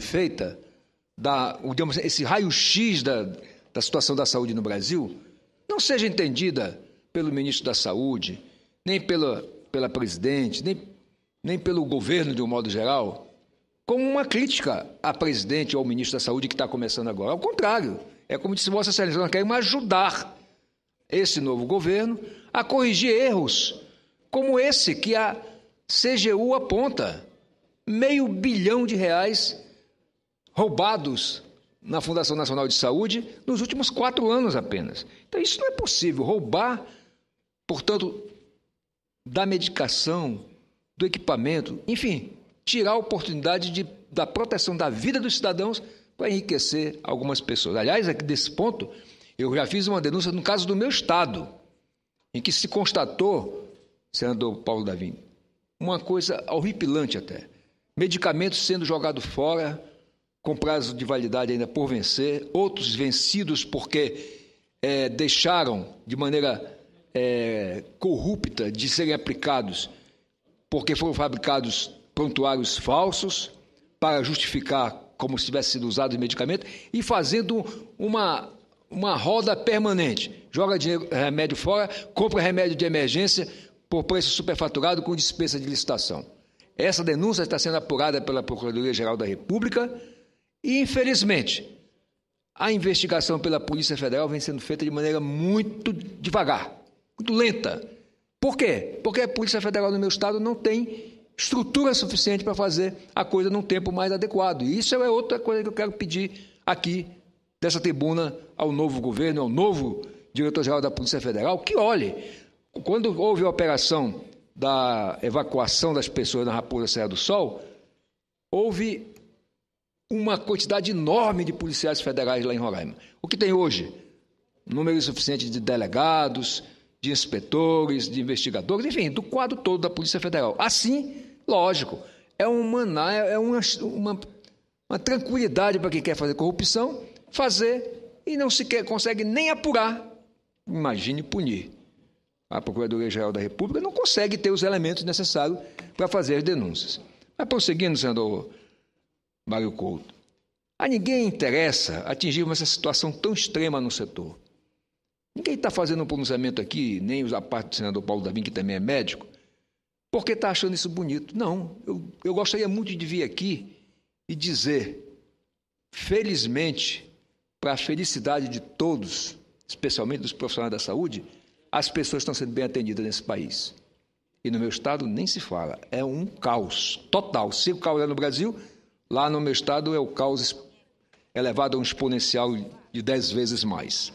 feita, da, digamos, esse raio-x da, da situação da saúde no Brasil, não seja entendida pelo ministro da Saúde, nem pela, pela presidente, nem, nem pelo governo de um modo geral, como uma crítica à presidente ou ao ministro da Saúde que está começando agora. Ao contrário, é como disse Vossa Excelência, nós queremos ajudar esse novo governo a corrigir erros como esse que a CGU aponta. Meio bilhão de reais roubados na Fundação Nacional de Saúde nos últimos quatro anos apenas. Então, isso não é possível. Roubar, portanto, da medicação, do equipamento, enfim, tirar a oportunidade de, da proteção da vida dos cidadãos para enriquecer algumas pessoas. Aliás, aqui é desse ponto, eu já fiz uma denúncia no caso do meu estado, em que se constatou, senador Paulo Davi, uma coisa horripilante até. Medicamentos sendo jogados fora, com prazo de validade ainda por vencer, outros vencidos porque é, deixaram de maneira é, corrupta de serem aplicados, porque foram fabricados prontuários falsos para justificar como se tivesse sido usado o medicamento e fazendo uma, uma roda permanente. Joga dinheiro, remédio fora, compra remédio de emergência por preço superfaturado com dispensa de licitação. Essa denúncia está sendo apurada pela Procuradoria-Geral da República infelizmente, a investigação pela Polícia Federal vem sendo feita de maneira muito devagar, muito lenta. Por quê? Porque a Polícia Federal no meu estado não tem estrutura suficiente para fazer a coisa num tempo mais adequado. E isso é outra coisa que eu quero pedir aqui dessa tribuna ao novo governo, ao novo diretor-geral da Polícia Federal, que olhe, quando houve a operação da evacuação das pessoas na Raposa Serra do Sol, houve uma quantidade enorme de policiais federais lá em Roraima. O que tem hoje? número suficiente de delegados, de inspetores, de investigadores, enfim, do quadro todo da Polícia Federal. Assim, lógico, é é uma, uma, uma tranquilidade para quem quer fazer corrupção, fazer e não sequer consegue nem apurar. Imagine punir. A Procuradoria-Geral da República não consegue ter os elementos necessários para fazer as denúncias. Mas prosseguindo, senador Mário Couto. A ninguém interessa atingirmos essa situação tão extrema no setor. Ninguém está fazendo um pronunciamento aqui, nem os parte do senador Paulo Davim, que também é médico, porque está achando isso bonito. Não, eu, eu gostaria muito de vir aqui e dizer, felizmente, para a felicidade de todos, especialmente dos profissionais da saúde, as pessoas estão sendo bem atendidas nesse país. E no meu estado nem se fala, é um caos total. Se o caos é no Brasil, Lá no meu estado é o caos elevado a um exponencial de 10 vezes mais.